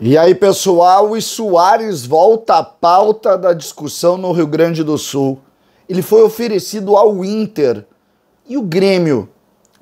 E aí, pessoal, o Soares volta à pauta da discussão no Rio Grande do Sul. Ele foi oferecido ao Inter. E o Grêmio?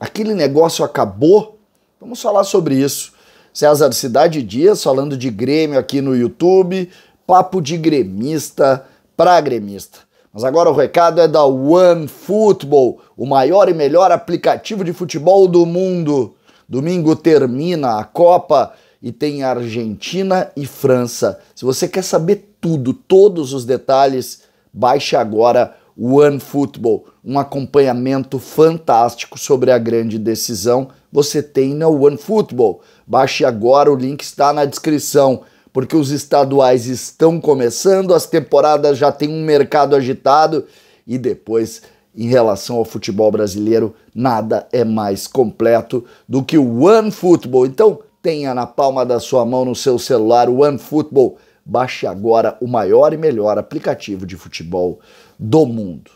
Aquele negócio acabou? Vamos falar sobre isso. César Cidade Dias falando de Grêmio aqui no YouTube. Papo de gremista para gremista. Mas agora o recado é da OneFootball, o maior e melhor aplicativo de futebol do mundo. Domingo termina a Copa e tem Argentina e França. Se você quer saber tudo, todos os detalhes, baixe agora o Football, um acompanhamento fantástico sobre a grande decisão. Você tem na Football. Baixe agora, o link está na descrição, porque os estaduais estão começando, as temporadas já têm um mercado agitado e depois em relação ao futebol brasileiro, nada é mais completo do que o Football. Então, Tenha na palma da sua mão no seu celular o OneFootball. Baixe agora o maior e melhor aplicativo de futebol do mundo.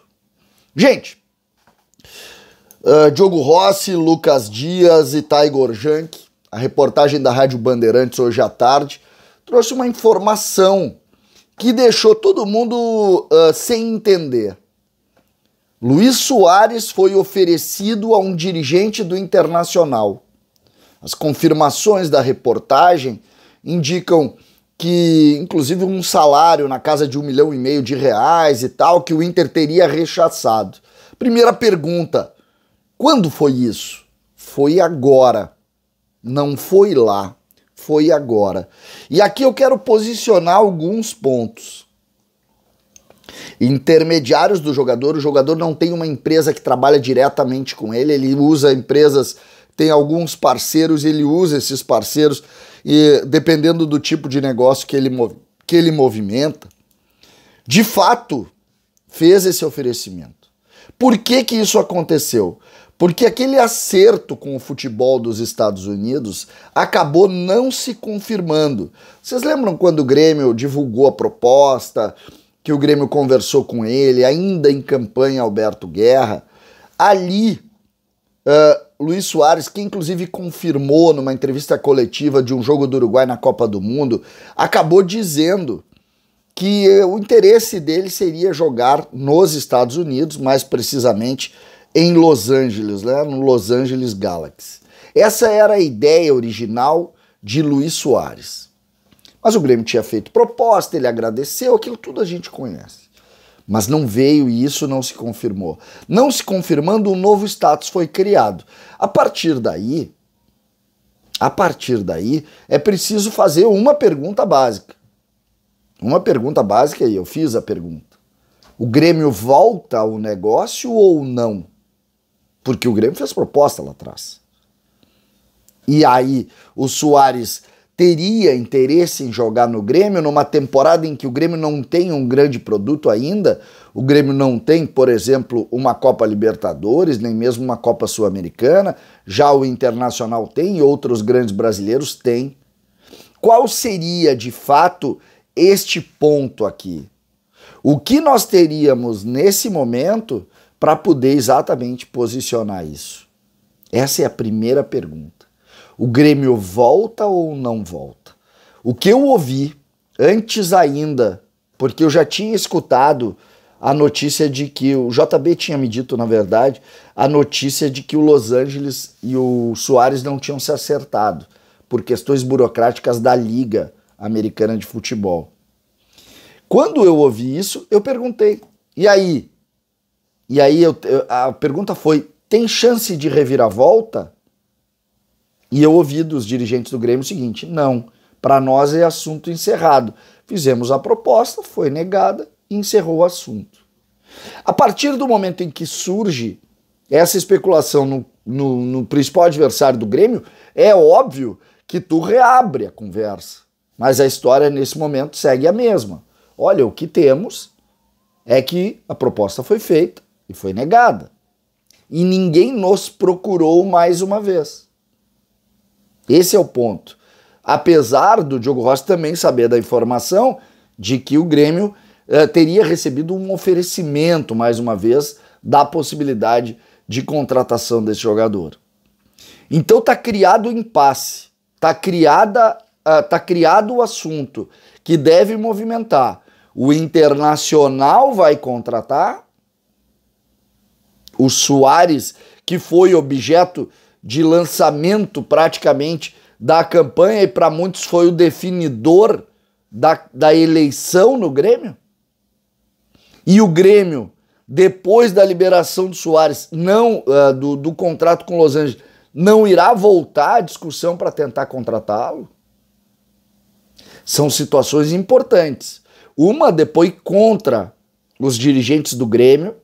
Gente, uh, Diogo Rossi, Lucas Dias e Taigor Jank, a reportagem da Rádio Bandeirantes hoje à tarde, trouxe uma informação que deixou todo mundo uh, sem entender. Luiz Soares foi oferecido a um dirigente do Internacional. As confirmações da reportagem indicam que, inclusive, um salário na casa de um milhão e meio de reais e tal, que o Inter teria rechaçado. Primeira pergunta: quando foi isso? Foi agora. Não foi lá, foi agora. E aqui eu quero posicionar alguns pontos. Intermediários do jogador, o jogador não tem uma empresa que trabalha diretamente com ele, ele usa empresas tem alguns parceiros, ele usa esses parceiros e dependendo do tipo de negócio que ele, que ele movimenta, de fato fez esse oferecimento. Por que, que isso aconteceu? Porque aquele acerto com o futebol dos Estados Unidos acabou não se confirmando. Vocês lembram quando o Grêmio divulgou a proposta, que o Grêmio conversou com ele, ainda em campanha Alberto Guerra? Ali ah, Luiz Soares, que inclusive confirmou numa entrevista coletiva de um jogo do Uruguai na Copa do Mundo, acabou dizendo que o interesse dele seria jogar nos Estados Unidos, mais precisamente em Los Angeles, né, no Los Angeles Galaxy. Essa era a ideia original de Luiz Soares. Mas o Grêmio tinha feito proposta, ele agradeceu, aquilo tudo a gente conhece mas não veio e isso não se confirmou. Não se confirmando, um novo status foi criado. A partir daí, a partir daí é preciso fazer uma pergunta básica. Uma pergunta básica e eu fiz a pergunta. O Grêmio volta ao negócio ou não? Porque o Grêmio fez proposta lá atrás. E aí o Soares teria interesse em jogar no Grêmio numa temporada em que o Grêmio não tem um grande produto ainda. O Grêmio não tem, por exemplo, uma Copa Libertadores, nem mesmo uma Copa Sul-Americana. Já o Internacional tem e outros grandes brasileiros têm. Qual seria de fato este ponto aqui? O que nós teríamos nesse momento para poder exatamente posicionar isso? Essa é a primeira pergunta. O Grêmio volta ou não volta? O que eu ouvi antes ainda, porque eu já tinha escutado a notícia de que o JB tinha me dito, na verdade, a notícia de que o Los Angeles e o Soares não tinham se acertado por questões burocráticas da Liga Americana de Futebol. Quando eu ouvi isso, eu perguntei: "E aí?" E aí eu, a pergunta foi: "Tem chance de reviravolta?" E eu ouvi dos dirigentes do Grêmio o seguinte: não, para nós é assunto encerrado. Fizemos a proposta, foi negada, encerrou o assunto. A partir do momento em que surge essa especulação no, no, no principal adversário do Grêmio, é óbvio que tu reabre a conversa. Mas a história nesse momento segue a mesma. Olha, o que temos é que a proposta foi feita e foi negada. E ninguém nos procurou mais uma vez. Esse é o ponto. Apesar do Diogo Rossi também saber da informação de que o Grêmio eh, teria recebido um oferecimento, mais uma vez, da possibilidade de contratação desse jogador. Então tá criado o impasse, tá, criada, uh, tá criado o assunto que deve movimentar. O Internacional vai contratar, o Soares, que foi objeto de lançamento praticamente da campanha e para muitos foi o definidor da, da eleição no Grêmio? E o Grêmio, depois da liberação do Soares, não uh, do, do contrato com Los Angeles, não irá voltar à discussão para tentar contratá-lo? São situações importantes. Uma depois contra os dirigentes do Grêmio,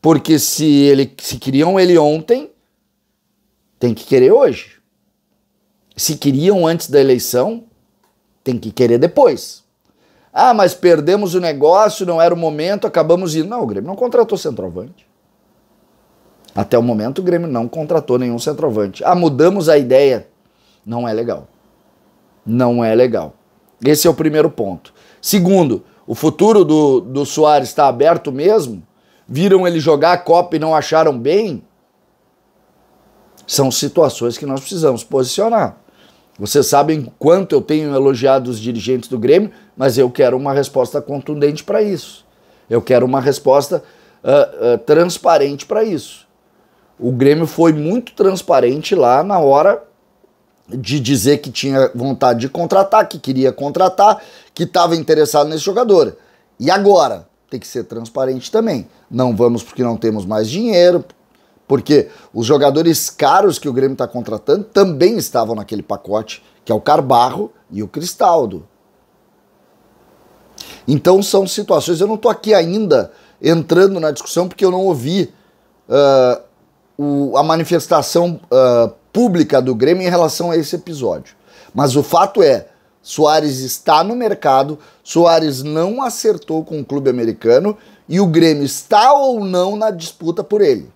porque se ele se queriam ele ontem, tem que querer hoje. Se queriam antes da eleição, tem que querer depois. Ah, mas perdemos o negócio, não era o momento, acabamos indo. Não, o Grêmio não contratou centroavante. Até o momento o Grêmio não contratou nenhum centroavante. Ah, mudamos a ideia. Não é legal. Não é legal. Esse é o primeiro ponto. Segundo, o futuro do, do Soares está aberto mesmo? Viram ele jogar a Copa e não acharam bem? são situações que nós precisamos posicionar. Vocês sabem quanto eu tenho elogiado os dirigentes do Grêmio, mas eu quero uma resposta contundente para isso. Eu quero uma resposta uh, uh, transparente para isso. O Grêmio foi muito transparente lá na hora de dizer que tinha vontade de contratar, que queria contratar, que estava interessado nesse jogador. E agora? Tem que ser transparente também. Não vamos porque não temos mais dinheiro, porque os jogadores caros que o Grêmio está contratando também estavam naquele pacote, que é o Carbarro e o Cristaldo. Então são situações. Eu não estou aqui ainda entrando na discussão porque eu não ouvi uh, o, a manifestação uh, pública do Grêmio em relação a esse episódio. Mas o fato é, Soares está no mercado, Soares não acertou com o clube americano e o Grêmio está ou não na disputa por ele.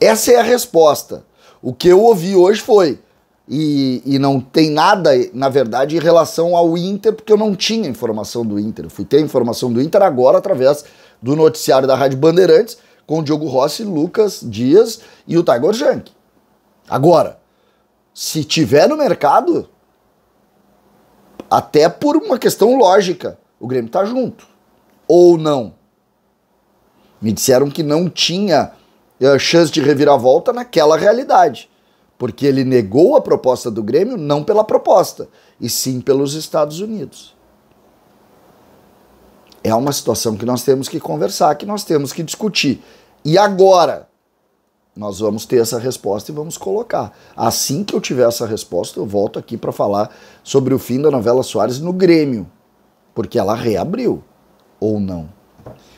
Essa é a resposta. O que eu ouvi hoje foi. E, e não tem nada, na verdade, em relação ao Inter, porque eu não tinha informação do Inter. Eu fui ter informação do Inter agora através do noticiário da Rádio Bandeirantes, com o Diogo Rossi, Lucas Dias e o Tiger Junk. Agora, se tiver no mercado, até por uma questão lógica, o Grêmio tá junto. Ou não. Me disseram que não tinha a chance de reviravolta naquela realidade. Porque ele negou a proposta do Grêmio não pela proposta, e sim pelos Estados Unidos. É uma situação que nós temos que conversar, que nós temos que discutir. E agora? Nós vamos ter essa resposta e vamos colocar. Assim que eu tiver essa resposta, eu volto aqui para falar sobre o fim da novela Soares no Grêmio, porque ela reabriu ou não.